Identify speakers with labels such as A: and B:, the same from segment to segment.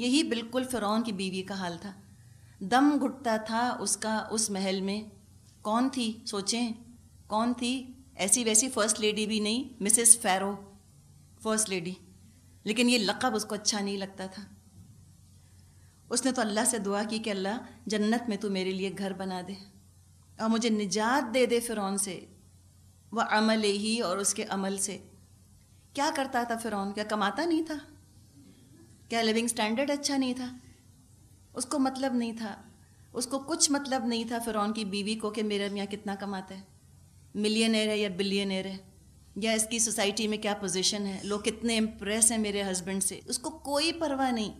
A: यही बिल्कुल फ़िरौन की बीवी का हाल था दम घुटता था उसका उस महल में कौन थी सोचें कौन थी ऐसी वैसी फ़र्स्ट लेडी भी नहीं मिसेस फैरो फर्स्ट लेडी लेकिन ये लक़ब उसको अच्छा नहीं लगता था उसने तो अल्लाह से दुआ की कि अल्लाह जन्नत में तू मेरे लिए घर बना दे और मुझे निजात दे दे फ़िरौन से वह अमल ही और उसके अमल से क्या करता था फ़िरौन क्या कमाता नहीं था क्या लिविंग स्टैंडर्ड अच्छा नहीं था उसको मतलब नहीं था उसको कुछ मतलब नहीं था फिर की बीवी को कि मेरा मियाँ कितना कमाता है मिलियनर है या बिलियनर है या इसकी सोसाइटी में क्या पोजीशन है लोग कितने इम्प्रेस हैं मेरे हस्बैंड से उसको कोई परवाह नहीं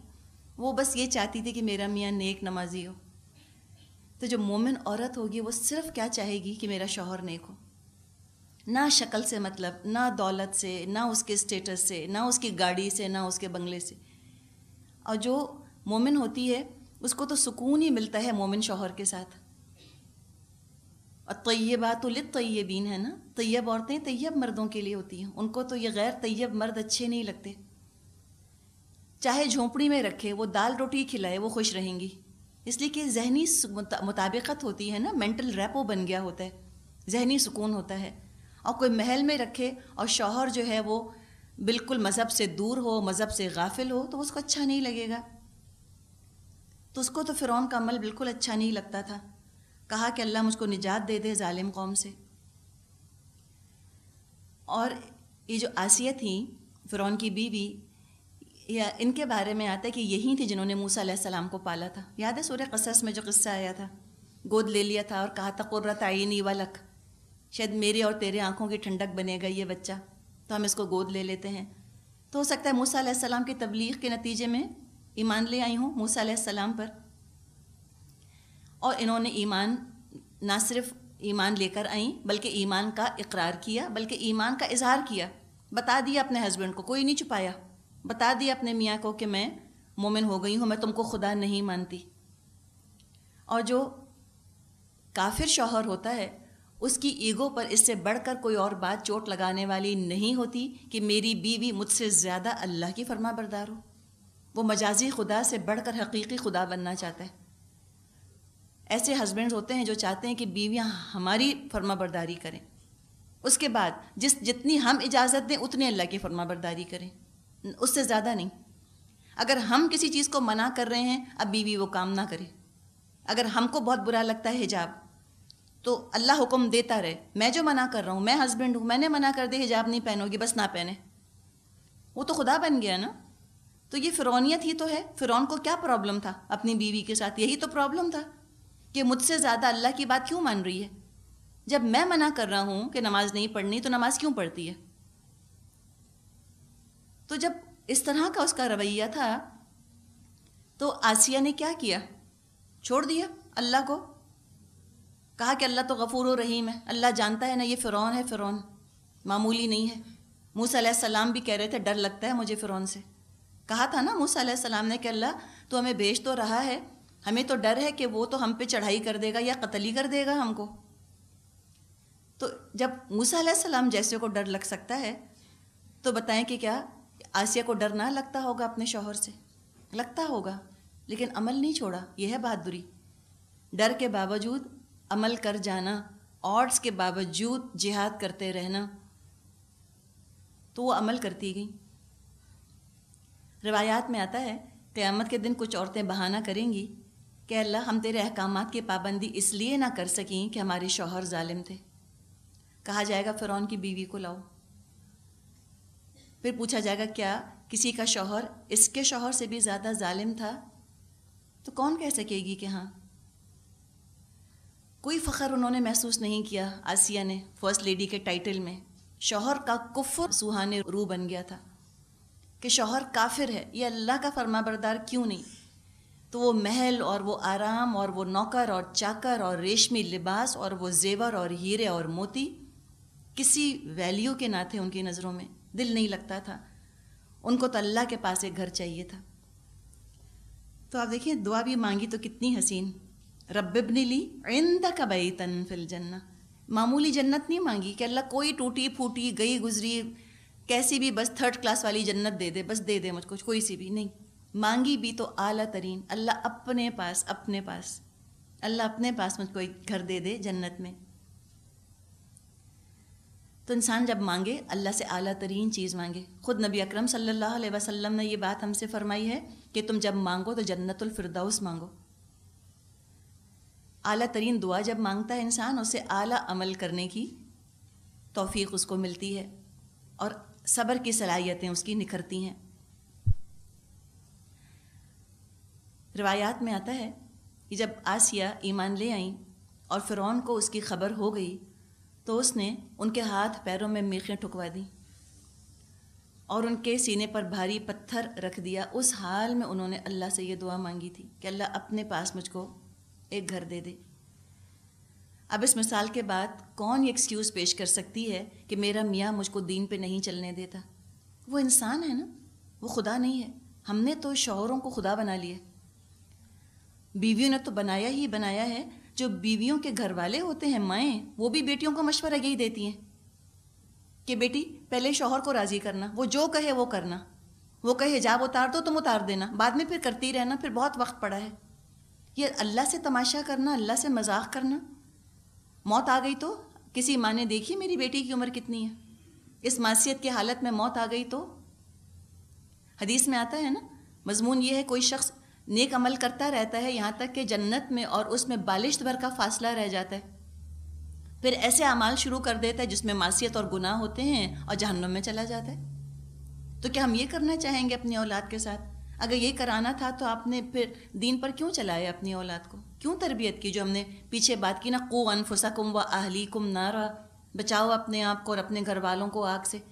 A: वो बस ये चाहती थी कि मेरा मियाँ नेक नमाजी हो तो जो मोमिन औरत होगी वो सिर्फ क्या चाहेगी कि मेरा शोहर नेक हो ना शक्ल से मतलब ना दौलत से ना उसके स्टेटस से ना उसकी गाड़ी से ना उसके बंगले से और जो मोमिन होती है उसको तो सुकून ही मिलता है मोमिन शोहर के साथ और तय्यबा तो लित तय्यबीन है ना तयब औरतें तैयब मर्दों के लिए होती हैं उनको तो ये गैर तय्यब मर्द अच्छे नहीं लगते चाहे झोंपड़ी में रखे वो दाल रोटी खिलाए वो खुश रहेंगी इसलिए कि जहनी मुताबिकत होती है ना मेंटल रैपो बन गया होता है जहनी सुकून होता है और कोई महल में रखे और शौहर जो है वो बिल्कुल मज़हब से दूर हो मज़हब से गाफिल हो तो उसको अच्छा नहीं लगेगा तो उसको तो फ़िरौन का अमल बिल्कुल अच्छा नहीं लगता था कहा कि अल्लाह मुझको निजात दे दे ालिम कौम से और ये जो आसिया थी फ़िरौन की बीवी या इनके बारे में आता है कि यही थी जिन्होंने मूसा सलाम को पाला था याद है सूर्य कसस में जो किस्सा आया था गोद ले लिया था और कहा था कुर्रत आइनी वलक शायद मेरी और तेरे आँखों की ठंडक बनेगा ये बच्चा तो हम इसको गोद ले लेते हैं तो हो सकता है मूसा सलाम की तबलीग के नतीजे में ईमान ले आई हूँ मूसा सलाम पर और इन्होंने ईमान ना सिर्फ ईमान लेकर आई बल्कि ईमान का इकरार किया बल्कि ईमान का इजहार किया बता दिया अपने हस्बैंड को कोई नहीं छुपाया बता दिया अपने मियाँ को कि मैं मोमिन हो गई हूँ मैं तुमको खुदा नहीं मानती और जो काफिर शौहर होता है उसकी ईगो पर इससे बढ़कर कोई और बात चोट लगाने वाली नहीं होती कि मेरी बीवी मुझसे ज़्यादा अल्लाह की फरमा बरदार हो वो मजाजी खुदा से बढ़कर हकीकी खुदा बनना चाहता है ऐसे हस्बैंड होते हैं जो चाहते हैं कि बीवियाँ हमारी फरमा बरदारी करें उसके बाद जिस जितनी हम इजाज़त दें उतनी अल्लाह की फरमा बरदारी करें उससे ज़्यादा नहीं अगर हम किसी चीज़ को मना कर रहे हैं अब बीवी वो काम ना करे अगर हमको बहुत बुरा लगता है हिजाब तो अल्लाह हुक्म देता रहे मैं जो मना कर रहा हूँ मैं हस्बैंड हूँ मैंने मना कर दिया हिजाब नहीं पहनोगी बस ना पहने वो तो खुदा बन गया ना तो ये फ़िरौनीत ही तो है फ़िरौन को क्या प्रॉब्लम था अपनी बीवी के साथ यही तो प्रॉब्लम था कि मुझसे ज़्यादा अल्लाह की बात क्यों मान रही है जब मैं मना कर रहा हूँ कि नमाज़ नहीं पढ़नी तो नमाज़ क्यों पढ़ती है तो जब इस तरह का उसका रवैया था तो आसिया ने क्या किया छोड़ दिया अल्लाह को कहा कि अल्लाह तो गफूर रहीम है अल्लाह जानता है ना ये फ़िरौन है फ़िरौन मामूली नहीं है मूसा सलाम भी कह रहे थे डर लगता है मुझे फ़िरौन से कहा था ना मूसा सलाम ने कि अल्लाह तो हमें भेज तो रहा है हमें तो डर है कि वो तो हम पे चढ़ाई कर देगा या कतली कर देगा हमको तो जब मूसा सलाम जैसे को डर लग सकता है तो बताएं कि क्या आसिया को डर ना लगता होगा अपने शोहर से लगता होगा लेकिन अमल नहीं छोड़ा यह है बहादुरी डर के बावजूद अमल कर जाना ऑड्स के बावजूद जिहाद करते रहना तो वो अमल करती गई रवायात में आता है क़यामत के दिन कुछ औरतें बहाना करेंगी कि अल्लाह हम तेरे अहकाम की पाबंदी इसलिए ना कर सकें कि हमारे शोहर ालिम थे कहा जाएगा फ़िरौन की बीवी को लाओ फिर पूछा जाएगा क्या किसी का शौहर इसके शौहर से भी ज़्यादा ालिम था तो कौन कह सकेगी कि हाँ कोई फ़ख्र उन्होंने महसूस नहीं किया आसिया ने फर्स्ट लेडी के टाइटल में शोहर का कुफर सुहाने रू बन गया था कि शोहर काफिर है ये अल्लाह का फरमा बरदार क्यों नहीं तो वो महल और वो आराम और वो नौकर और चाकर और रेशमी लिबास और वो जेवर और हीरे और मोती किसी वैल्यू के ना थे उनकी नज़रों में दिल नहीं लगता था उनको तो अल्लाह के पास एक घर चाहिए था तो आप देखिए दुआ भी मांगी तो कितनी हसीन रब इबन ली इंद कबई तन फिल जन्ना मामूली जन्नत नहीं मांगी कि अल्लाह कोई टूटी फूटी गई गुजरी कैसी भी बस थर्ड क्लास वाली जन्नत दे दे बस दे दे मुझको कोई सी भी नहीं मांगी भी तो आला तरीन अल्लाह अपने पास अपने पास अल्लाह अपने पास मुझको एक घर दे दे जन्नत में तो इंसान जब मांगे अल्लाह से आला तरीन चीज़ मांगे खुद नबी अकरम सल्लल्लाहु अलैहि वसल्लम ने ये बात हमसे फरमाई है कि तुम जब मांगो तो जन्नतुल फिरदौस मांगो आला तरीन दुआ जब मांगता है इंसान उसे आला अमल करने की तोफ़ी उसको मिलती है और सब्र की सलाहियतें उसकी निखरती हैं रवायात में आता है कि जब आसिया ईमान ले आई और फ़िरौन को उसकी खबर हो गई तो उसने उनके हाथ पैरों में मेखें ठुकवा दी और उनके सीने पर भारी पत्थर रख दिया उस हाल में उन्होंने अल्लाह से ये दुआ मांगी थी कि अल्लाह अपने पास मुझको एक घर दे दे अब इस मिसाल के बाद कौन एक्सक्यूज़ पेश कर सकती है कि मेरा मियाँ मुझको दीन पे नहीं चलने देता वो इंसान है ना वो खुदा नहीं है हमने तो शोहरों को खुदा बना लिया बीवियों ने तो बनाया ही बनाया है जो बीवियों के घर वाले होते हैं माएँ वो भी बेटियों को मशवरा यही देती हैं कि बेटी पहले शोहर को राज़ी करना वो जो कहे वो करना वो कहे जाब उतार दो तुम उतार देना बाद में फिर करती रहना फिर बहुत वक्त पड़ा है ये अल्लाह से तमाशा करना अल्लाह से मजाक करना मौत आ गई तो किसी माँ ने देखी मेरी बेटी की उम्र कितनी है इस मासीत की हालत में मौत आ गई तो हदीस में आता है ना मजमून ये है कोई शख्स नेक अमल करता रहता है यहाँ तक कि जन्नत में और उसमें बालिश भर का फासला रह जाता है फिर ऐसे अमाल शुरू कर देता है जिसमें मासीत और गुनाह होते हैं और जहन्नुम में चला जाता है तो क्या हम ये करना चाहेंगे अपनी औलाद के साथ अगर ये कराना था तो आपने फिर दीन पर क्यों चलाया अपनी औलाद को क्यों तरबियत की जो हमने पीछे बात की ना को अनफुसा कुम व आहली कुम नारा बचाओ अपने आप को और अपने घर वालों को आग से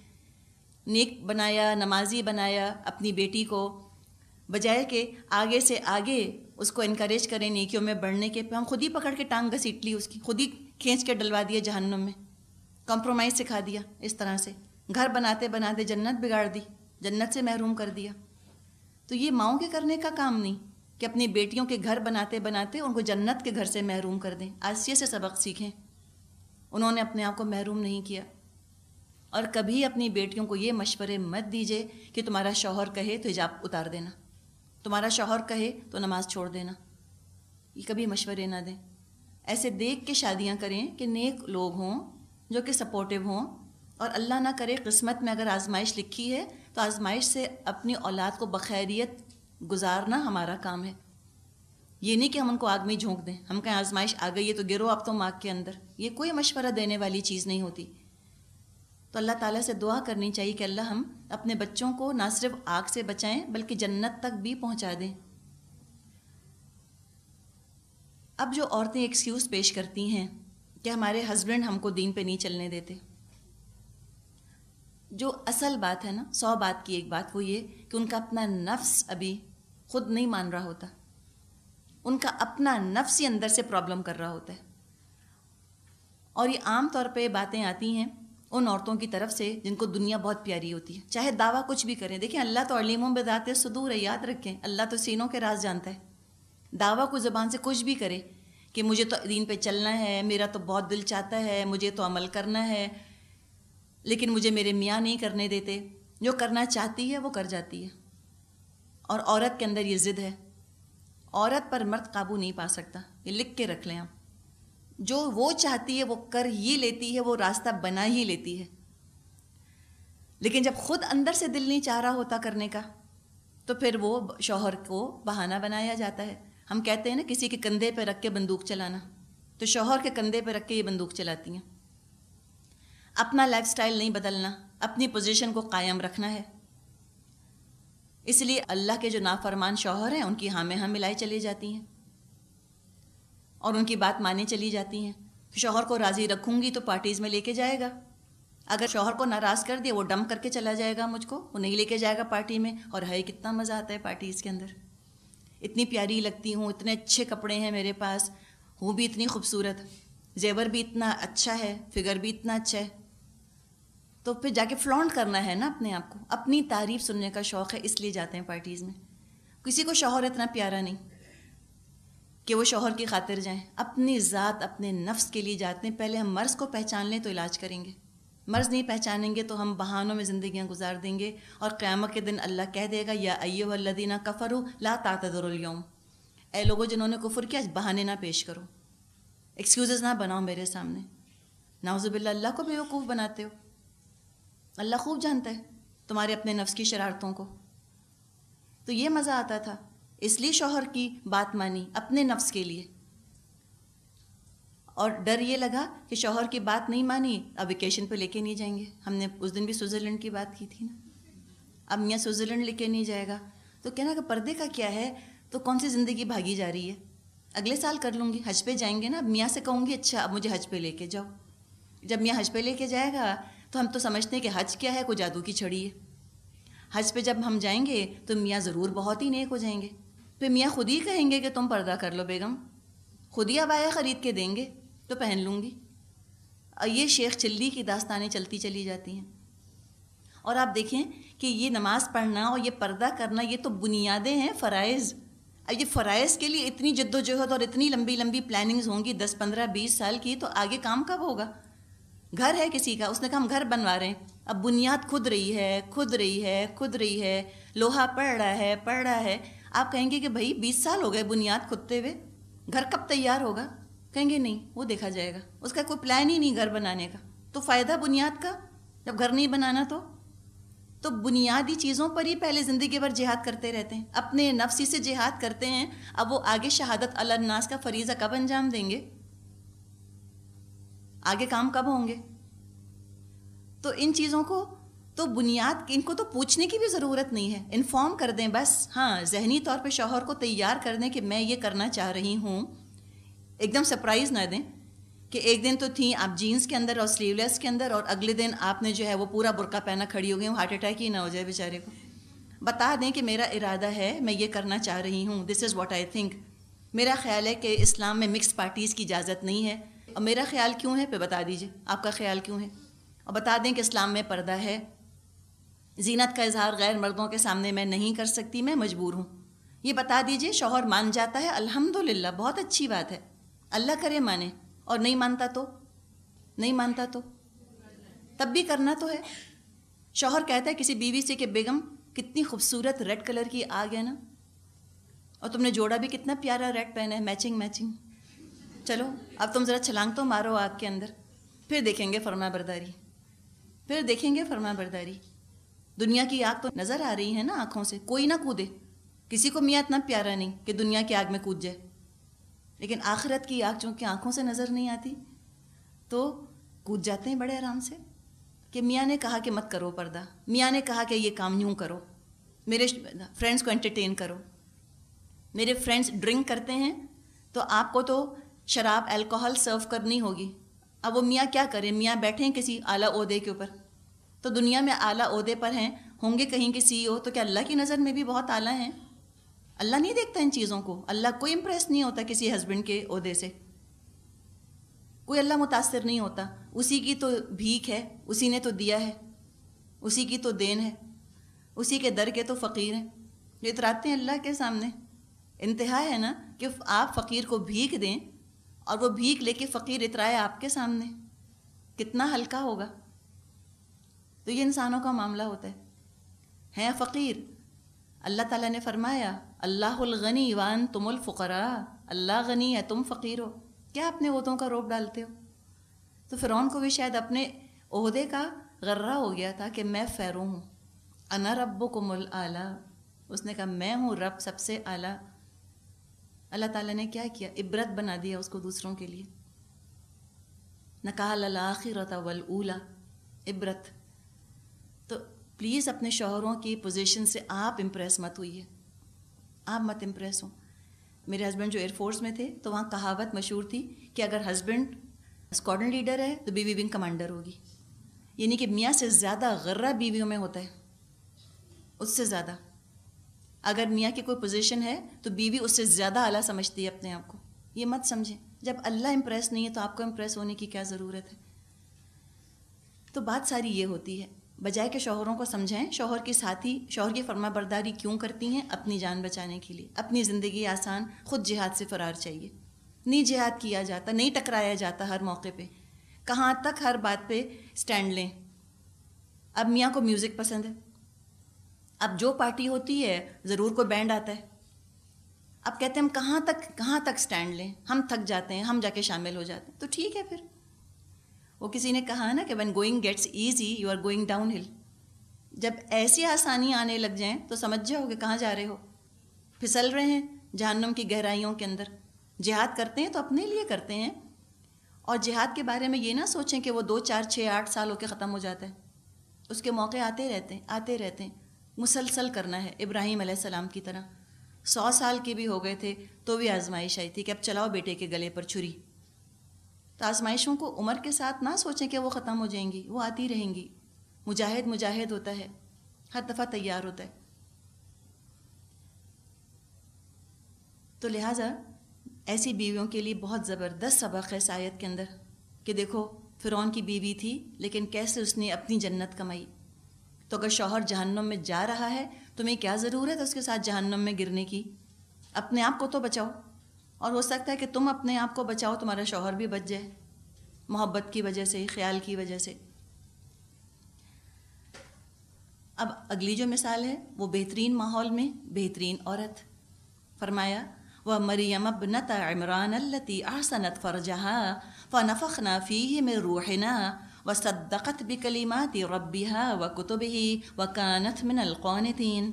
A: नेक बनाया नमाजी बनाया अपनी बेटी को बजाय के आगे से आगे उसको इनक्रेज करें नेकियों में बढ़ने के हम खुद ही पकड़ के टांग घसीट ली उसकी खुद ही खींच के डलवा दिया जहन्नुम में कॉम्प्रोमाइज़ सिखा दिया इस तरह से घर बनाते बनाते जन्नत बिगाड़ दी जन्नत से महरूम कर दिया तो ये माओ के करने का काम नहीं कि अपनी बेटियों के घर बनाते बनाते उनको जन्नत के घर से महरूम कर दें आसिया से सबक सीखें उन्होंने अपने आप को महरूम नहीं किया और कभी अपनी बेटियों को ये मशवरे मत दीजिए कि तुम्हारा शौहर कहे तो हिजाब उतार देना तुम्हारा शौहर कहे तो नमाज छोड़ देना ये कभी मशवरे ना दें ऐसे देख के शादियाँ करें कि नेक लोग हों जो कि सपोर्टिव हों और अल्लाह ना करे किस्मत में अगर आजमाइश लिखी है तो आजमाइश से अपनी औलाद को बखैरियत गुजारना हमारा काम है ये नहीं कि हम उनको आग में झोंक दें हम कहें आजमाइश आ गई है तो गिरो आप तो आग के अंदर ये कोई मशवरा देने वाली चीज़ नहीं होती तो अल्लाह ताला से दुआ करनी चाहिए कि अल्लाह हम अपने बच्चों को ना सिर्फ आग से बचाएं बल्कि जन्नत तक भी पहुंचा दें अब जो औरतें एक्सक्यूज़ पेश करती हैं कि हमारे हस्बैंड हमको दीन पे नहीं चलने देते जो असल बात है ना सौ बात की एक बात वो ये कि उनका अपना नफ्स अभी खुद नहीं मान रहा होता उनका अपना नफ्स ही अंदर से प्रॉब्लम कर रहा होता है और ये आम तौर पे बातें आती हैं उन औरतों की तरफ से जिनको दुनिया बहुत प्यारी होती है चाहे दावा कुछ भी करें देखिए अल्लाह तो अलीमों बेदात सदूर है याद रखें अल्लाह तो सीनों के राज जानता है दावा को ज़बान से कुछ भी करे कि मुझे तो दीन पे चलना है मेरा तो बहुत दिल चाहता है मुझे तो अमल करना है लेकिन मुझे मेरे मियाँ नहीं करने देते जो करना चाहती है वो कर जाती है और औरत के अंदर ये ज़िद है औरत पर मर्द काबू नहीं पा सकता ये लिख के रख लें आप जो वो चाहती है वो कर ही लेती है वो रास्ता बना ही लेती है लेकिन जब खुद अंदर से दिल नहीं चाह रहा होता करने का तो फिर वो शौहर को बहाना बनाया जाता है हम कहते हैं ना किसी के कंधे पर रख के बंदूक चलाना तो शौहर के कंधे पर रख के ये बंदूक चलाती हैं अपना लाइफ स्टाइल नहीं बदलना अपनी पोजीशन को कायम रखना है इसलिए अल्लाह के जो नाफरमान शौहर हैं उनकी हाँ में हाँ मिलाई चली जाती हैं और उनकी बात मानी चली जाती हैं शौहर को राज़ी रखूँगी तो पार्टीज़ में लेके जाएगा अगर शौहर को नाराज़ कर दिया वो डम करके चला जाएगा मुझको वो नहीं लेके जाएगा पार्टी में और है कितना मज़ा आता है पार्टीज़ के अंदर इतनी प्यारी लगती हूँ इतने अच्छे कपड़े हैं मेरे पास हूँ भी इतनी खूबसूरत जेवर भी इतना अच्छा है फिगर भी इतना अच्छा है तो फिर जाके फ्लॉन्ट करना है ना अपने आप को अपनी तारीफ सुनने का शौक़ है इसलिए जाते हैं पार्टीज़ में किसी को शौहर इतना प्यारा नहीं कि वो शौहर की खातिर जाएं अपनी ज़ात अपने नफ्स के लिए जाते हैं पहले हम मर्ज़ को पहचान लें तो इलाज करेंगे मर्ज़ नहीं पहचानेंगे तो हम बहानों में ज़िंदियाँ गुजार देंगे और क़्यामत के दिन अल्लाह कह देगा या अय्यदीना कफ़र हो ला तातरम ए लोगों जिन्होंने कुफर किया बहाने ना पेश करो एक्सक्यूज़ ना बनाओ मेरे सामने नाउज़ुबिल्ला अल्लाह को बेवकूफ़ बनाते हो अल्लाह खूब जानता है तुम्हारे अपने नफ्स की शरारतों को तो ये मज़ा आता था इसलिए शोहर की बात मानी अपने नफ्स के लिए और डर ये लगा कि शोहर की बात नहीं मानी अब वेकेशन पे लेके नहीं जाएंगे हमने उस दिन भी स्विट्ज़रलैंड की बात की थी ना अब मियाँ स्विट्ज़रलैंड लेके नहीं जाएगा तो कहना कि पर्दे का क्या है तो कौन सी ज़िंदगी भागी जा रही है अगले साल कर लूँगी हज पे जाएंगे ना अब मियाँ से कहूँगी अच्छा अब मुझे हज पे लेके जाओ जब मियाँ हज पे लेके जाएगा तो हम तो समझते हैं कि हज क्या है कोई जादू की छड़ी है हज पे जब हम जाएंगे तो मियाँ ज़रूर बहुत ही नेक हो जाएंगे फिर तो मियाँ खुद ही कहेंगे कि तुम पर्दा कर लो बेगम खुद ही अबाया ख़रीद के देंगे तो पहन लूँगी और ये शेख चिल्ली की दास्तानें चलती चली जाती हैं और आप देखें कि ये नमाज़ पढ़ना और ये पर्दा करना ये तो बुनियादें हैं फ़राइज़ अब ये फ़राइज़ के लिए इतनी जद्दोजहद और इतनी लंबी लंबी प्लानिंग्स होंगी दस पंद्रह बीस साल की तो आगे काम कब होगा घर है किसी का उसने कहा हम घर बनवा रहे हैं अब बुनियाद खुद रही है खुद रही है खुद रही है लोहा पड़ रहा है पड़ रहा है आप कहेंगे कि भाई बीस साल हो गए बुनियाद खुदते हुए घर कब तैयार होगा कहेंगे नहीं वो देखा जाएगा उसका कोई प्लान ही नहीं घर बनाने का तो फ़ायदा बुनियाद का जब घर नहीं बनाना तो तो बुनियादी चीज़ों पर ही पहले ज़िंदगी भर जिहाद करते रहते हैं अपने नफसी से जिहाद करते हैं अब वो आगे शहादत अलन्नास का फरीज़ा कब अंजाम देंगे आगे काम कब होंगे तो इन चीज़ों को तो बुनियाद इनको तो पूछने की भी ज़रूरत नहीं है इन्फॉर्म कर दें बस हाँ जहनी तौर पे शोहर को तैयार कर दें कि मैं ये करना चाह रही हूँ एकदम सरप्राइज़ ना दें कि एक दिन तो थी आप जीन्स के अंदर और स्लीवलेस के अंदर और अगले दिन आपने जो है वो पूरा बुरका पहना खड़ी हो गई हार्ट अटैक ही ना हो जाए बेचारे को बता दें कि मेरा इरादा है मैं ये करना चाह रही हूँ this is what I think मेरा ख्याल है कि इस्लाम में मिक्स पार्टीज़ की इजाज़त नहीं है अब मेरा ख्याल क्यों है फिर बता दीजिए आपका ख्याल क्यों है और बता दें कि इस्लाम में पर्दा है जीनत का इजहार गैर मर्दों के सामने मैं नहीं कर सकती मैं मजबूर हूँ ये बता दीजिए शोहर मान जाता है अल्हम्दुलिल्लाह बहुत अच्छी बात है अल्लाह करे माने और नहीं मानता तो नहीं मानता तो तब भी करना तो है शोहर कहता है किसी बीवी से कि बेगम कितनी खूबसूरत रेड कलर की आ गया ना और तुमने जोड़ा भी कितना प्यारा रेड पहना है मैचिंग मैचिंग चलो अब तुम ज़रा छलांग तो मारो आग के अंदर फिर देखेंगे फरमा बरदारी फिर देखेंगे फरमा बरदारी दुनिया की आग तो नज़र आ रही है ना आँखों से कोई ना कूदे किसी को मियाँ इतना प्यारा नहीं कि दुनिया की आग में कूद जाए लेकिन आखिरत की आग चूँकि आँखों से नज़र नहीं आती तो कूद जाते हैं बड़े आराम से कि मियाँ ने कहा कि मत करो पर्दा मियाँ ने कहा कि ये काम यूँ करो मेरे फ्रेंड्स को एंटरटेन करो मेरे फ्रेंड्स ड्रिंक करते हैं तो आपको तो शराब अल्कोहल सर्व करनी होगी अब वो मियाँ क्या करें मियाँ बैठे हैं किसी आला अहदे के ऊपर तो दुनिया में आला अहदे पर हैं होंगे कहीं के सीईओ e तो क्या अल्लाह की नज़र में भी बहुत आला हैं अल्लाह नहीं देखता इन चीज़ों को अल्लाह कोई इम्प्रेस नहीं होता किसी हस्बैंड के अहदे से कोई अल्लाह मुतासर नहीं होता उसी की तो भीख है उसी ने तो दिया है उसी की तो देन है उसी के दर के तो फ़कीर हैं जो इतराते हैं अल्लाह के सामने इंतहा है ना कि आप फ़कीर को भीख दें और वो भीख लेके फ़कीर इतराए आपके सामने कितना हल्का होगा तो ये इंसानों का मामला होता है हैं फ़कीर अल्लाह ताला ने फरमाया अल्लाहगनी वान तुमुल फ़ुकरा अल्लाह गनी है तुम फ़कीर हो क्या अपने उहदों का रोप डालते हो तो फ़िरौन को भी शायद अपने अहदे का गर्रा हो गया था कि मैं फ़ैरू हूँ अना रब्बो कुमुल आला उसने कहा मैं हूँ रब सबसे आला अल्लाह ताला ने क्या किया इब्रत बना दिया उसको दूसरों के लिए कहा आखिरत वल ऊला इब्रत तो प्लीज़ अपने शोहरों की पोजीशन से आप इम्प्रेस मत हुई है आप मत इम्प्रेस हों मेरे हस्बैंड जो एयरफोर्स में थे तो वहाँ कहावत मशहूर थी कि अगर हस्बैंड स्क्वाडन लीडर है तो बीवी विंग कमांडर होगी यानी कि मियाँ से ज़्यादा गर्रा बीवियों में होता है उससे ज़्यादा अगर मियाँ की कोई पोजीशन है तो बीवी उससे ज़्यादा आला समझती है अपने आप को ये मत समझें जब अल्लाह इम्प्रेस नहीं है तो आपको इम्प्रेस होने की क्या ज़रूरत है तो बात सारी ये होती है बजाय के शोहरों को समझाएं शोहर के साथी शोहर की फरमा बरदारी क्यों करती हैं अपनी जान बचाने के लिए अपनी ज़िंदगी आसान खुद जिहाद से फ़रार चाहिए नहीं जिहाद किया जाता नहीं टकराया जाता हर मौके पे कहाँ तक हर बात पे स्टैंड लें अब मियाँ को म्यूज़िक पसंद है अब जो पार्टी होती है ज़रूर कोई बैंड आता है अब कहते हैं हम कहाँ तक कहाँ तक स्टैंड लें हम थक जाते हैं हम जाके शामिल हो जाते हैं तो ठीक है फिर वो किसी ने कहा ना कि one going gets easy you are going downhill जब ऐसी आसानी आने लग जाएं तो समझ जाओगे कहाँ जा रहे हो फिसल रहे हैं जहनम की गहराइयों के अंदर जिहाद करते हैं तो अपने लिए करते हैं और जिहाद के बारे में ये ना सोचें कि वो दो चार छः आठ साल होकर ख़त्म हो जाता है उसके मौके आते रहते हैं आते रहते हैं मुसलसल करना है इब्राहिम सलाम की तरह सौ साल के भी हो गए थे तो भी आजमाइश आई थी कि अब चलाओ बेटे के गले पर छुरी तो आजमाइशों को उम्र के साथ ना सोचें कि वो ख़त्म हो जाएंगी वो आती रहेंगी मुजाहिद मुजाहिद होता है हर दफ़ा तैयार होता है तो लिहाजा ऐसी बीवियों के लिए बहुत ज़बरदस्त सबक है शायद के अंदर कि देखो फ़िरौन की बीवी थी लेकिन कैसे उसने अपनी जन्नत कमाई तो अगर शौहर जहन्नम में जा रहा है तुम्हें क्या ज़रूरत है उसके साथ जहन्नम में गिरने की अपने आप को तो बचाओ और हो सकता है कि तुम अपने आप को बचाओ तुम्हारा शौहर भी बच जाए मोहब्बत की वजह से ख्याल की वजह से अब अगली जो मिसाल है वो बेहतरीन माहौल में बेहतरीन औरत फरमाया व मरियम अबनत इमरान अल्लती आसनत फ़रजहा फ़नफ़ना फ़ी में रूहना وصدقت بكلمات रब्बिहा व कुतुब ही व कानत मिन अलकौनतीन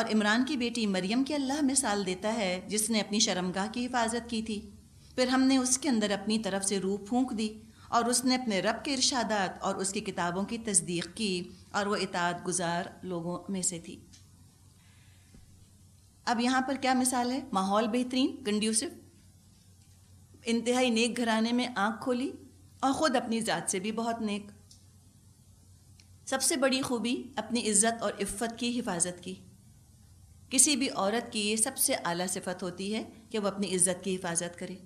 A: और इमरान की बेटी मरियम के अल्लाह मिसाल देता है जिसने अपनी शर्मगाह की हिफाजत की थी फिर हमने उसके अंदर अपनी तरफ से रूह फूंक दी और उसने अपने रब के इरशादात और उसकी किताबों की तस्दीक की और वह इताद गुजार लोगों में से थी अब यहाँ पर क्या मिसाल है माहौल बेहतरीन कंड्यूसिव इंतहाई नेक घराने में आँख खोली और ख़ुद अपनी ज़ात से भी बहुत नेक सबसे बड़ी खूबी अपनी इज़्ज़त और इफ़त की हिफाजत की किसी भी औरत की ये सबसे आला सिफत होती है कि वह अपनी इज़्ज़त की हिफाजत करे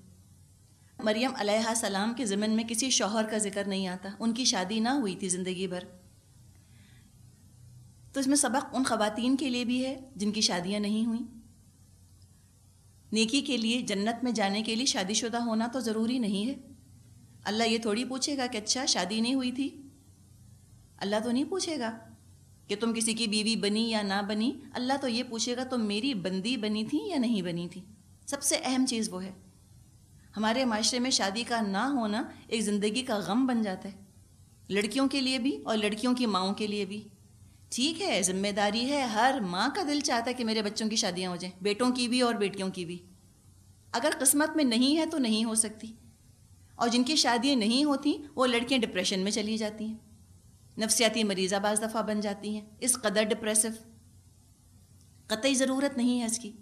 A: मरियम सलाम के ज़मन में किसी शौहर का ज़िक्र नहीं आता उनकी शादी ना हुई थी ज़िंदगी भर तो इसमें सबक उन ख़वातीन के लिए भी है जिनकी शादियाँ नहीं हुई नेकी के लिए जन्नत में जाने के लिए शादीशुदा होना तो ज़रूरी नहीं है अल्लाह ये थोड़ी पूछेगा कि अच्छा शादी नहीं हुई थी अल्लाह तो नहीं पूछेगा कि तुम किसी की बीवी बनी या ना बनी अल्लाह तो ये पूछेगा तुम मेरी बंदी बनी थी या नहीं बनी थी सबसे अहम चीज़ वो है हमारे माशरे में शादी का ना होना एक ज़िंदगी का गम बन जाता है लड़कियों के लिए भी और लड़कियों की माओं के लिए भी ठीक है जिम्मेदारी है हर माँ का दिल चाहता है कि मेरे बच्चों की शादियाँ हो जाएं बेटों की भी और बेटियों की भी अगर किस्मत में नहीं है तो नहीं हो सकती और जिनकी शादियाँ नहीं होती वो लड़कियाँ डिप्रेशन में चली जाती हैं नफसियाती मरीज़ा बज दफ़ा बन जाती हैं इस कदर डिप्रेसिव कतई ज़रूरत नहीं है इसकी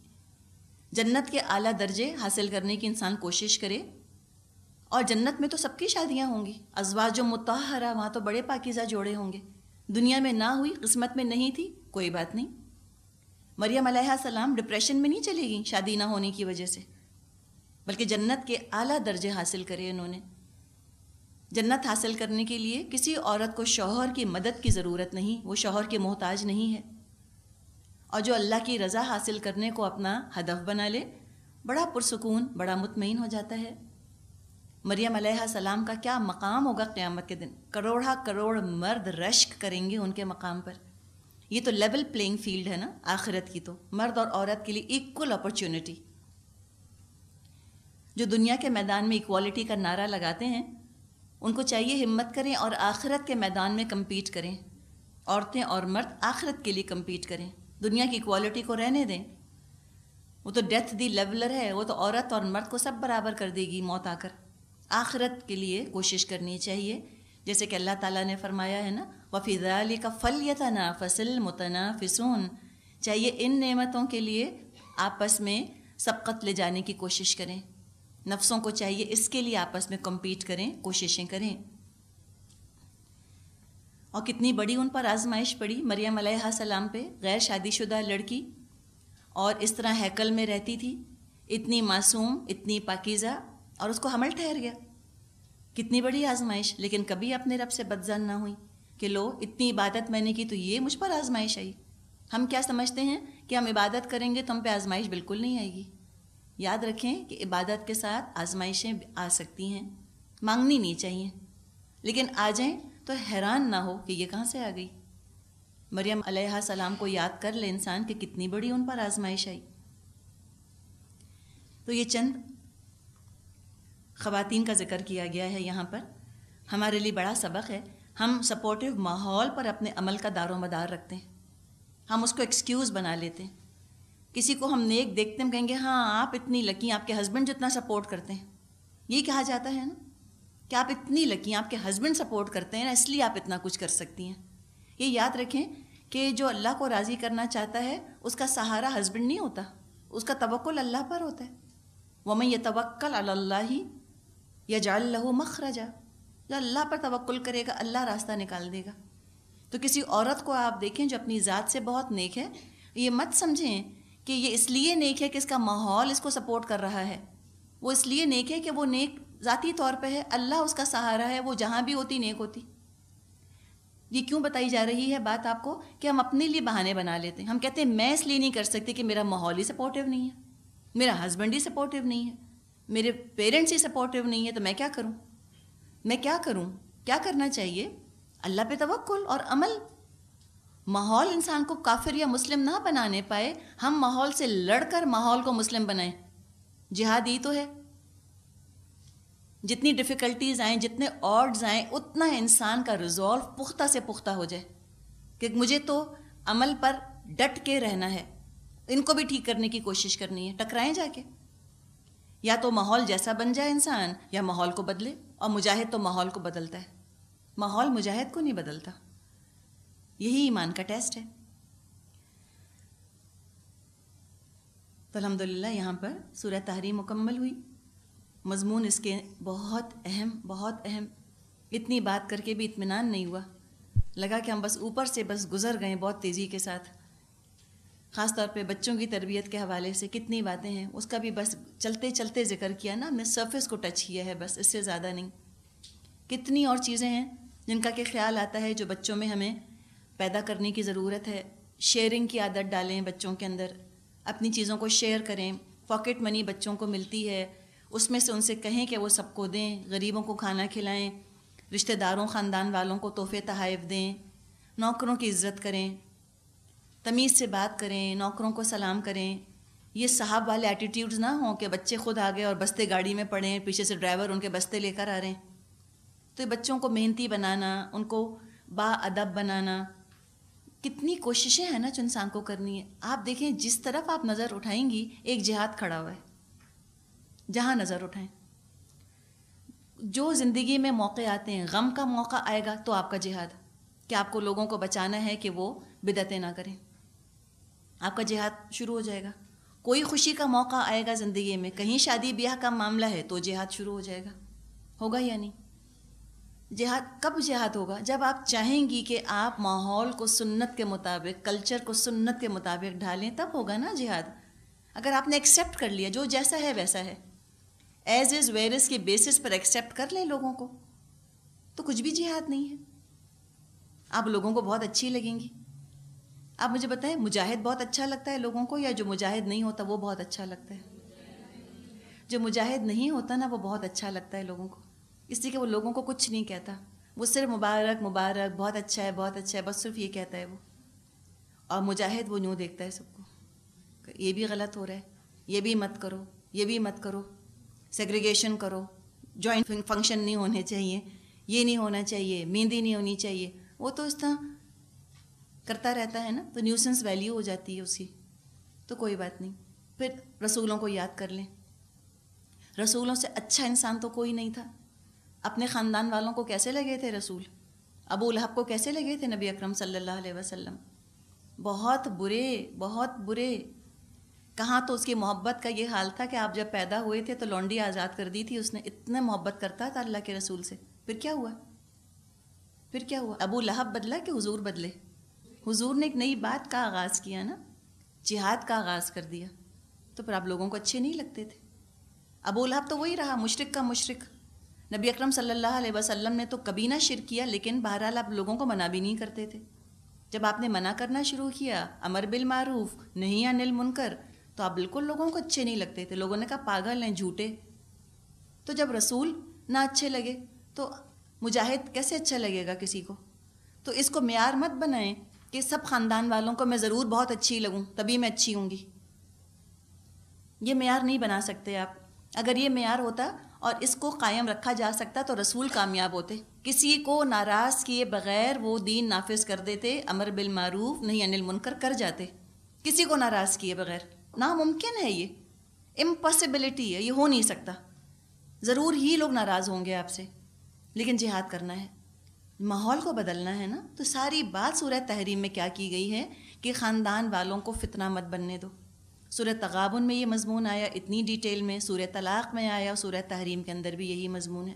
A: जन्नत के आला दर्जे हासिल करने की इंसान कोशिश करे और जन्नत में तो सबकी शादियाँ होंगी अजवा जो मुतहरा वहाँ तो बड़े पाकिज़ा जोड़े होंगे दुनिया में ना हुई किस्मत में नहीं थी कोई बात नहीं मरियम सलाम डिप्रेशन में नहीं चलेगी शादी ना होने की वजह से बल्कि जन्नत के आला दर्जे हासिल करे इन्होंने जन्नत हासिल करने के लिए किसी औरत को शौहर की मदद की ज़रूरत नहीं वो शौहर के मोहताज नहीं है और जो अल्लाह की रज़ा हासिल करने को अपना हदफ बना ले बड़ा पुरसकून बड़ा मुतमिन हो जाता है मरियम सलाम का क्या मकाम होगा क़्यामत के दिन करोड़ा करोड़ मर्द रश्क करेंगे उनके मकाम पर ये तो लेवल प्लेइंग फील्ड है ना आखिरत की तो मर्द और औरत के लिए इक्वल अपॉर्चुनिटी जो दुनिया के मैदान में इक्वालिटी का नारा लगाते हैं उनको चाहिए हिम्मत करें और आखिरत के मैदान में कम्पीट करें औरतें और मर्द आखिरत के लिए कम्पीट करें दुनिया की इक्वालिटी को रहने दें वो तो डेथ दी लेवलर है वो तो औरत और मर्द को सब बराबर कर देगी मौत आकर आखिरत के लिए कोशिश करनी चाहिए जैसे कि अल्लाह ताला ने फरमाया है ना वफ़िज़ा का फ़ल यतना फसल मुतना फिसून चाहिए इन नेमतों के लिए आपस में सबकत ले जाने की कोशिश करें नफ्सों को चाहिए इसके लिए आपस में कम्पीट करें कोशिशें करें और कितनी बड़ी उन पर आजमाइश पड़ी मरियम सलाम पे गैर शादीशुदा लड़की और इस तरह हैकल में रहती थी इतनी मासूम इतनी पाकिज़ा और उसको हमल ठहर गया कितनी बड़ी आजमाइश लेकिन कभी अपने रब से बदजन ना हुई कि लो इतनी इबादत मैंने की तो ये मुझ पर आजमाइश आई हम क्या समझते हैं कि हम इबादत करेंगे तो हम पे आजमाइश बिल्कुल नहीं आएगी याद रखें कि इबादत के साथ आजमाइशें आ सकती हैं मांगनी नहीं चाहिए लेकिन आ जाएं तो हैरान ना हो कि ये कहाँ से आ गई मरियम सलाम को याद कर ले इंसान कि कितनी बड़ी उन पर आजमाइश आई तो ये चंद ख़वातीन का ज़िक्र किया गया है यहाँ पर हमारे लिए बड़ा सबक है हम सपोर्टिव माहौल पर अपने अमल का दारो मदार रखते हैं हम उसको एक्सक्यूज़ बना लेते हैं किसी को हम नेक देखते हम कहेंगे हाँ आप इतनी लकी आपके हस्बैंड जितना सपोर्ट करते हैं ये कहा जाता है ना कि आप इतनी लकी आपके हस्बैंड सपोर्ट करते हैं ना इसलिए आप इतना कुछ कर सकती हैं ये याद रखें कि जो अल्लाह को राज़ी करना चाहता है उसका सहारा हस्बैंड नहीं होता उसका तवक्ल अल्लाह पर होता है वमन ये तवक्ल अल्लाह ही या जाल लहू मखरजा जो अल्लाह पर तवक्ल करेगा अल्लाह रास्ता निकाल देगा तो किसी औरत को आप देखें जो अपनी ज़ात से बहुत नेक है ये मत समझें कि ये इसलिए नेक है कि इसका माहौल इसको सपोर्ट कर रहा है वो इसलिए नेक है कि वो नेक ज़ाती तौर पे है अल्लाह उसका सहारा है वो जहाँ भी होती नेक होती ये क्यों बताई जा रही है बात आपको कि हम अपने लिए बहाने बना लेते हैं हम कहते हैं मैं इसलिए नहीं कर सकती कि मेरा माहौल ही सपोर्टिव नहीं है मेरा हस्बैंड ही सपोर्टिव नहीं है मेरे पेरेंट्स ही सपोर्टिव नहीं है तो मैं क्या करूँ मैं क्या करूँ क्या करना चाहिए अल्लाह पे तवक्कुल और अमल माहौल इंसान को काफिर या मुस्लिम ना बनाने पाए हम माहौल से लड़कर माहौल को मुस्लिम बनाएं जिहाद ही तो है जितनी डिफ़िकल्टीज आए जितने ऑर्ड्स आए उतना इंसान का रिजॉल्व पुख्ता से पुख्ता हो जाए कि मुझे तो अमल पर डट के रहना है इनको भी ठीक करने की कोशिश करनी है टकराएं जाके या तो माहौल जैसा बन जाए इंसान या माहौल को बदले और मुजाहिद तो माहौल को बदलता है माहौल मुजाहिद को नहीं बदलता यही ईमान का टेस्ट है तो अलहमदिल्ला यहाँ पर सूर्य तहरी मुकम्मल हुई मजमून इसके बहुत अहम बहुत अहम इतनी बात करके भी इतमान नहीं हुआ लगा कि हम बस ऊपर से बस गुजर गए बहुत तेज़ी के साथ ख़ास तौर पे बच्चों की तरबियत के हवाले से कितनी बातें हैं उसका भी बस चलते चलते जिक्र किया ना हमने सरफेस को टच किया है बस इससे ज़्यादा नहीं कितनी और चीज़ें हैं जिनका के ख्याल आता है जो बच्चों में हमें पैदा करने की ज़रूरत है शेयरिंग की आदत डालें बच्चों के अंदर अपनी चीज़ों को शेयर करें पॉकेट मनी बच्चों को मिलती है उसमें से उनसे कहें कि वो सबको दें गरीबों को खाना खिलाएं रिश्तेदारों ख़ानदान वालों को तोहफ़े तहाइफ दें नौकरों की इज़्ज़त करें तमीज़ से बात करें नौकरों को सलाम करें ये साहब वाले एटीट्यूड्स ना हों कि बच्चे खुद आ गए और बस्ते गाड़ी में पड़े पीछे से ड्राइवर उनके बस्ते लेकर आ रहे हैं तो बच्चों को मेहनती बनाना उनको बाअदब बनाना कितनी कोशिशें हैं ना चुनसांग को करनी है आप देखें जिस तरफ आप नज़र उठाएंगी एक जिहाद खड़ा हुआ है जहाँ नज़र उठाएं जो ज़िंदगी में मौके आते हैं गम का मौका आएगा तो आपका जिहाद कि आपको लोगों को बचाना है कि वो बिदतें ना करें आपका जिहाद शुरू हो जाएगा कोई खुशी का मौका आएगा ज़िंदगी में कहीं शादी ब्याह का मामला है तो जिहाद शुरू हो जाएगा होगा या नहीं जिहाद कब जिहाद होगा जब आप चाहेंगी कि आप माहौल को सुन्नत के मुताबिक कल्चर को सुन्नत के मुताबिक ढालें तब होगा ना जिहाद अगर आपने एक्सेप्ट कर लिया जो जैसा है वैसा है एज इज़ वेर इज़ के बेसिस पर एक्सेप्ट कर लें लोगों को तो कुछ भी जिहाद नहीं है आप लोगों को बहुत अच्छी लगेंगी आप मुझे बताएं मुजाहिद बहुत अच्छा लगता है लोगों को या जो मुजाहिद नहीं होता वो बहुत अच्छा लगता है जो मुजाहिद नहीं होता ना वो बहुत अच्छा लगता है लोगों को इसलिए कि वो लोगों को कुछ नहीं कहता वो सिर्फ मुबारक मुबारक बहुत अच्छा है बहुत अच्छा है बस सिर्फ ये कहता है वो और मुजाहिद वो यूँ देखता है सबको ये भी गलत हो रहा है ये भी मत करो ये भी मत करो सेग्रीगेशन करो जॉइंट फंक्शन नहीं होने चाहिए ये नहीं होना चाहिए मेहंदी नहीं होनी चाहिए वो तो इस तरह करता रहता है ना तो न्यूसेंस वैल्यू हो जाती है उसकी तो कोई बात नहीं फिर रसूलों को याद कर लें रसूलों से अच्छा इंसान तो कोई नहीं था अपने ख़ानदान वालों को कैसे लगे थे रसूल अबू लहब को कैसे लगे थे नबी अकरम सल्लल्लाहु अलैहि वसल्लम बहुत बुरे बहुत बुरे कहाँ तो उसकी मोहब्बत का ये हाल था कि आप जब पैदा हुए थे तो लौंडी आज़ाद कर दी थी उसने इतने मोहब्बत करता था अल्लाह के रसूल से फिर क्या हुआ फिर क्या हुआ अबू लहब बदला कि हुजूर बदले हुजूर ने एक नई बात का आगाज़ किया ना जिहाद का आगाज़ कर दिया तो फिर आप लोगों को अच्छे नहीं लगते थे अबू लहब तो वही रहा मुशरक का मुशरक़ नबी अकरम सल्लल्लाहु अलैहि वसल्लम ने तो कभी ना शिर किया लेकिन बहरहाल आप लोगों को मना भी नहीं करते थे जब आपने मना करना शुरू किया अमर बिल मारूफ नहीं अनिल मुनकर तो आप बिल्कुल लोगों को अच्छे नहीं लगते थे लोगों ने कहा पागल हैं झूठे तो जब रसूल ना अच्छे लगे तो मुजाहिद कैसे अच्छा लगेगा किसी को तो इसको मैार मत बनाएं कि सब ख़ानदान वालों को मैं ज़रूर बहुत अच्छी लगूँ तभी मैं अच्छी होंगी ये मैार नहीं बना सकते आप अगर ये मैार होता और इसको कायम रखा जा सकता तो रसूल कामयाब होते किसी को नाराज़ किए बगैर वो दीन नाफिज कर देते अमर बिल मारूफ नहीं अनिल मुनकर कर जाते किसी को नाराज़ किए बगैर नामुमकिन है ये इम्पॉसिबिलिटी है ये हो नहीं सकता ज़रूर ही लोग नाराज़ होंगे आपसे लेकिन जिहाद करना है माहौल को बदलना है ना तो सारी बात सूरत तहरीम में क्या की गई है कि ख़ानदान वालों को फितना मत बनने दो सूरत तगाबन में ये मजमून आया इतनी डिटेल में सूर तलाक़ में आया सूर तहरीम के अंदर भी यही मजमून है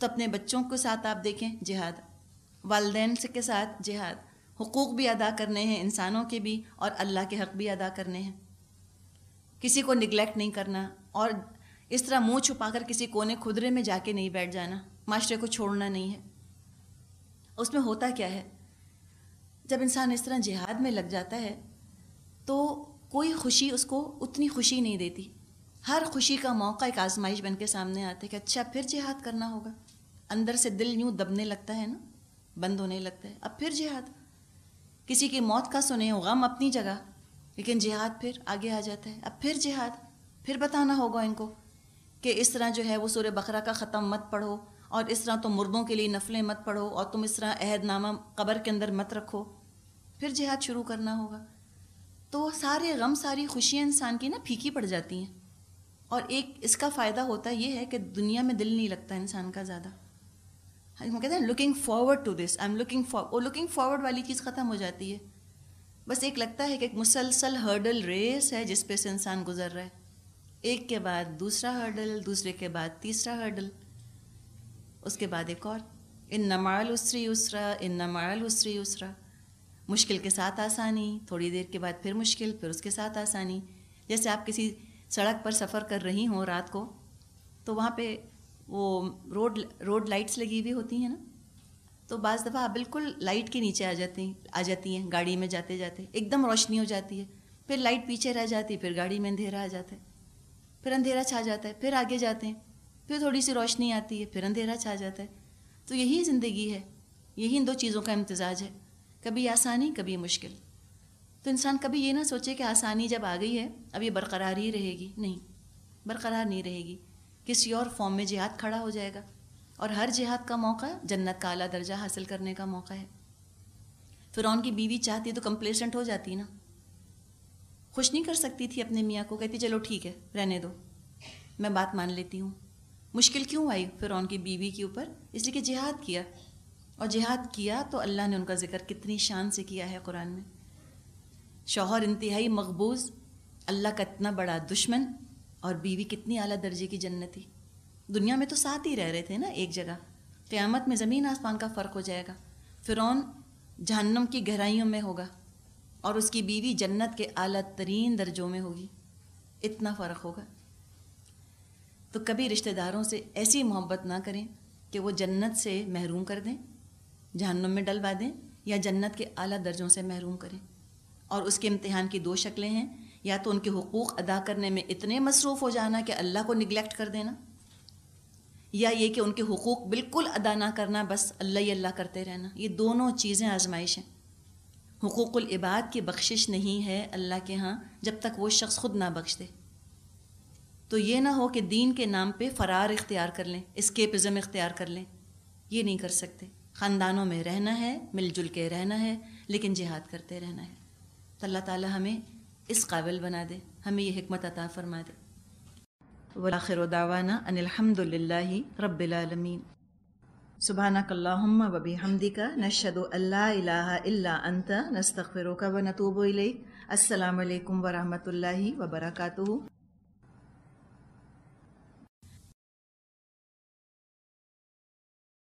A: तो अपने बच्चों के साथ आप देखें जिहाद वालदे से के साथ जिहाद हकूक़ भी अदा करने हैं इंसानों के भी और अल्लाह के हक़ भी अदा करने हैं किसी को निगलेक्ट नहीं करना और इस तरह मुंह छुपा कर किसी कोने खुदरे में जाके नहीं बैठ जाना माशरे को छोड़ना नहीं है उसमें होता क्या है जब इंसान इस तरह जिहाद में लग जाता है तो कोई खुशी उसको उतनी खुशी नहीं देती हर खुशी का मौका एक आजमाइश बन के सामने आता है कि अच्छा फिर जिहाद करना होगा अंदर से दिल यूँ दबने लगता है ना बंद होने लगता है अब फिर जिहाद किसी की मौत का सुने हो गम अपनी जगह लेकिन जिहाद फिर आगे आ जाता है अब फिर जिहाद फिर बताना होगा इनको कि इस तरह जो है वो सूर्य बकरा का ख़त्म मत पढ़ो और इस तरह तुम तो मुर्दों के लिए नफलें मत पढ़ो और तुम इस तरह अहदनामा कबर के अंदर मत रखो फिर जिहाद शुरू करना होगा तो सारे गम सारी खुशियाँ इंसान की ना फीकी पड़ जाती हैं और एक इसका फ़ायदा होता ये है कि दुनिया में दिल नहीं लगता इंसान का ज़्यादा हम हाँ, कहते हैं looking forward to this I am looking for वो लुकिंग फॉरवर्ड वाली चीज़ ख़त्म हो जाती है बस एक लगता है कि एक मुसलसल हर्डल रेस है जिस पे से इंसान गुजर रहा है एक के बाद दूसरा हर्डल दूसरे के बाद तीसरा हर्डल उसके बाद एक और इन नमाल उसरी उसरा इन नमाल उसरी उसरा मुश्किल के साथ आसानी थोड़ी देर के बाद फिर मुश्किल फिर उसके साथ आसानी जैसे आप किसी सड़क पर सफ़र कर रही हों रात को तो वहाँ पे वो रोड रोड लाइट्स लगी हुई होती हैं ना तो बज़ दफ़ा आप बिल्कुल लाइट के नीचे आ जाती हैं आ जाती हैं गाड़ी में जाते जाते एकदम रोशनी हो जाती है फिर लाइट पीछे रह जाती है फिर गाड़ी में अंधेरा आ जाता है फिर अंधेरा छा जाता है फिर आगे जाते हैं फिर थोड़ी सी रोशनी आती है फिर अंधेरा छा जाता है तो यही ज़िंदगी है यही इन दो चीज़ों का इम्तजाज है कभी आसानी कभी मुश्किल तो इंसान कभी ये ना सोचे कि आसानी जब आ गई है अब ये बरकरार ही रहेगी नहीं बरकरार नहीं रहेगी किसी और फॉर्म में जिहाद खड़ा हो जाएगा और हर जिहाद का मौका जन्नत का आला दर्जा हासिल करने का मौका है फिर की बीवी चाहती तो कंप्लेसेंट हो जाती ना खुश नहीं कर सकती थी अपने मियाँ को कहती चलो ठीक है रहने दो मैं बात मान लेती हूँ मुश्किल क्यों आई फिर की बीवी के ऊपर इसलिए कि जिहाद किया और जिहाद किया तो अल्लाह ने उनका ज़िक्र कितनी शान से किया है कुरान में शौहर इंतहाई मकबूज अल्लाह का इतना बड़ा दुश्मन और बीवी कितनी आला दर्जे की जन्नती दुनिया में तो साथ ही रह रहे थे ना एक जगह क़्यामत में ज़मीन आसमान का फ़र्क हो जाएगा फ़िरौन जहन्नम की गहराइयों में होगा और उसकी बीवी जन्नत के आला तरीन दर्जों में होगी इतना फ़र्क होगा तो कभी रिश्तेदारों से ऐसी मोहब्बत ना करें कि वो जन्नत से महरूम कर दें जहन्नुम में डलवा दें या जन्नत के अला दर्जों से महरूम करें और उसके इम्तहान की दो शक्लें हैं या तो उनके हकूक़ अदा करने में इतने मसरूफ़ हो जाना कि अल्लाह को निगलेक्ट कर देना या ये कि उनके हकूक़ बिल्कुल अदा ना करना बस अल्लाह ही अल्लाह करते रहना ये दोनों चीज़ें आजमाइश हैं हकूक़ुल इबाद की बख्शिश नहीं है अल्लाह के यहाँ जब तक वो शख्स ख़ुद ना बख्श दे तो ये ना हो कि दीन के नाम पे फ़रार इख्तियार कर लें इस्केपिज़म इख्तियार कर लें ये नहीं कर सकते ख़ानदानों में रहना है मिलजुल के रहना है लेकिन जिहाद करते रहना है तो अल्लाह ताली हमें इस काबिल बना दे हमें यह हमत अता फ़रमा दे वलाखिर दावाना अनिलहमदिल्ला रबालमीन सुबहानकल्लाम वबी हमदी का नशद अल्ला अंत नस्तफ़िर का व नतूब असलकम वरहमल वबरकू